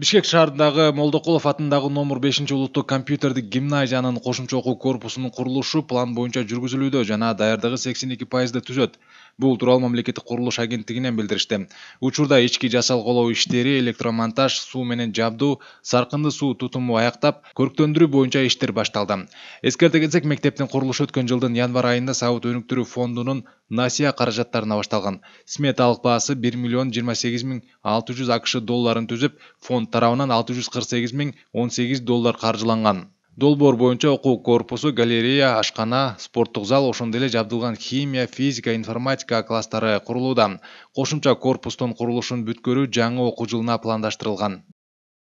бишкек шаарындагы молдокулов атындагы номер бешинчи улуттук компьютердик гимназиянын кошумча окуу корпусунун курулушу план боюнча жүргүзүлүүдө жана даярдыгы сексен эки пайызды түзөт бул тууралуу мамлекеттик курулуш агенттигинен билдиришти учурда ички жасалгалоо иштери электромонтаж суу менен жабдуу саркынды суу тутуму аяктап көрктөндүрүү боюнча иштер башталды эскерте кетсек мектептин курулушу өткөн жылдын январь айында сабыт өнүктүрүү фондунун насия каражаттарына башталган сметалык баасы бир миллион жыйырма сегиз миң алты жүз акш долларын түзүп фонд тарабынан алты жүз кырк сегиз миң он сегиз доллар каржыланган долбоор боюнча окуу корпусу галерея ашкана спорттук зал ошондой эле жабдылган химия физика информатика класстары курулууда кошумча корпустун курулушун бүткөрүү жаңы окуу жылына пландаштырылган